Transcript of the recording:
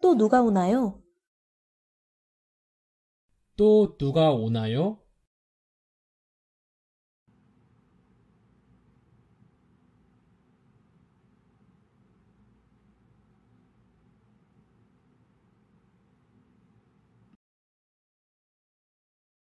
또 누가 오나요? 또 누가 오나요?